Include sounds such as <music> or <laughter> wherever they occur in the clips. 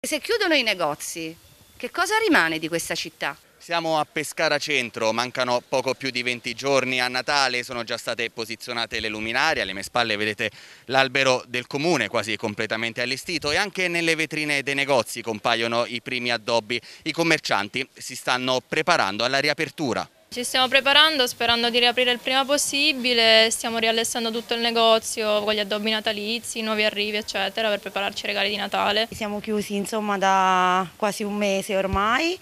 Se chiudono i negozi, che cosa rimane di questa città? Siamo a Pescara Centro, mancano poco più di 20 giorni a Natale, sono già state posizionate le luminarie, alle mie spalle vedete l'albero del comune quasi completamente allestito e anche nelle vetrine dei negozi compaiono i primi addobbi. I commercianti si stanno preparando alla riapertura. Ci stiamo preparando sperando di riaprire il prima possibile, stiamo riallessando tutto il negozio con gli addobbi natalizi, nuovi arrivi eccetera per prepararci i regali di Natale. Siamo chiusi insomma da quasi un mese ormai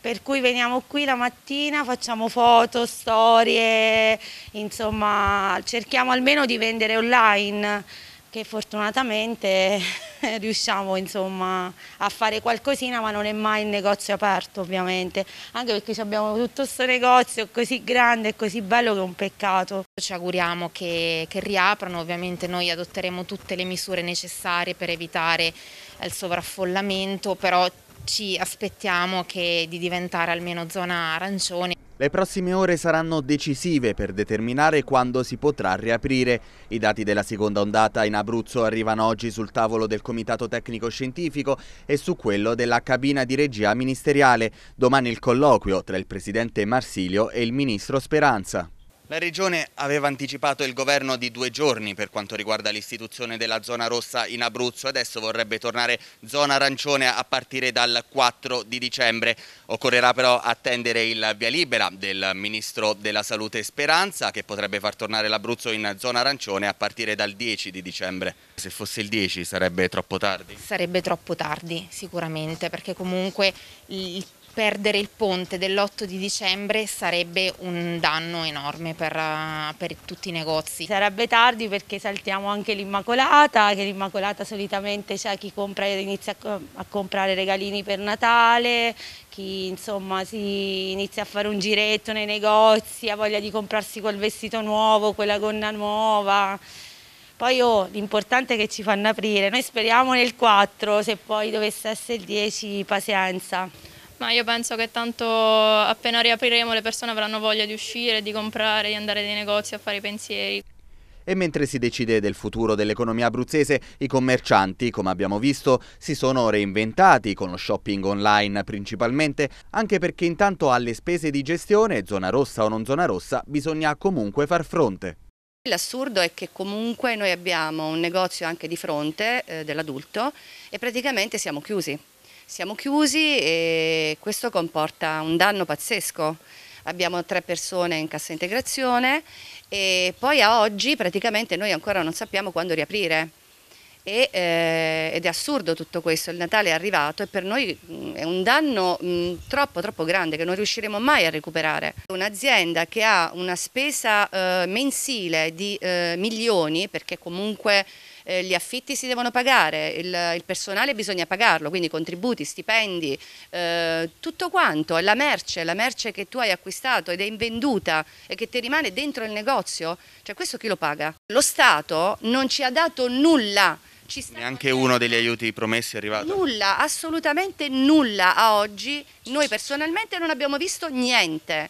per cui veniamo qui la mattina, facciamo foto, storie, insomma cerchiamo almeno di vendere online che fortunatamente <laughs> riusciamo insomma, a fare qualcosina ma non è mai il negozio aperto ovviamente anche perché abbiamo tutto questo negozio così grande e così bello che è un peccato ci auguriamo che, che riaprano ovviamente noi adotteremo tutte le misure necessarie per evitare il sovraffollamento però ci aspettiamo che di diventare almeno zona arancione. Le prossime ore saranno decisive per determinare quando si potrà riaprire. I dati della seconda ondata in Abruzzo arrivano oggi sul tavolo del Comitato Tecnico Scientifico e su quello della cabina di regia ministeriale. Domani il colloquio tra il Presidente Marsilio e il Ministro Speranza. La Regione aveva anticipato il governo di due giorni per quanto riguarda l'istituzione della zona rossa in Abruzzo, adesso vorrebbe tornare zona arancione a partire dal 4 di dicembre. Occorrerà però attendere il via libera del Ministro della Salute Speranza che potrebbe far tornare l'Abruzzo in zona arancione a partire dal 10 di dicembre. Se fosse il 10 sarebbe troppo tardi? Sarebbe troppo tardi sicuramente perché comunque il perdere il ponte dell'8 di dicembre sarebbe un danno enorme per, eh, per tutti i negozi. Sarebbe tardi perché saltiamo anche l'Immacolata, che l'Immacolata solitamente c'è chi compra e inizia a comprare regalini per Natale, chi insomma si inizia a fare un giretto nei negozi, ha voglia di comprarsi quel vestito nuovo, quella gonna nuova. Poi oh, l'importante è che ci fanno aprire, noi speriamo nel 4, se poi dovesse essere il 10 pazienza. Ma io penso che tanto appena riapriremo le persone avranno voglia di uscire, di comprare, di andare nei negozi a fare i pensieri. E mentre si decide del futuro dell'economia abruzzese, i commercianti, come abbiamo visto, si sono reinventati con lo shopping online principalmente, anche perché intanto alle spese di gestione, zona rossa o non zona rossa, bisogna comunque far fronte. L'assurdo è che comunque noi abbiamo un negozio anche di fronte eh, dell'adulto e praticamente siamo chiusi siamo chiusi e questo comporta un danno pazzesco. Abbiamo tre persone in cassa integrazione e poi a oggi praticamente noi ancora non sappiamo quando riaprire. E, eh, ed è assurdo tutto questo, il Natale è arrivato e per noi mm, è un danno mh, mm, troppo troppo grande che non riusciremo mai a recuperare. Un'azienda che ha una spesa eh, mensile di eh, milioni, perché comunque eh, gli affitti si devono pagare, il, il, personale bisogna pagarlo, quindi contributi, stipendi, eh, tutto quanto, la merce, la merce che tu hai acquistato ed è invenduta e che ti rimane dentro il negozio, cioè questo chi lo paga? Lo Stato non ci ha dato nulla. Neanche uno degli aiuti promessi è arrivato? Nulla, assolutamente nulla a oggi. Noi personalmente non abbiamo visto niente.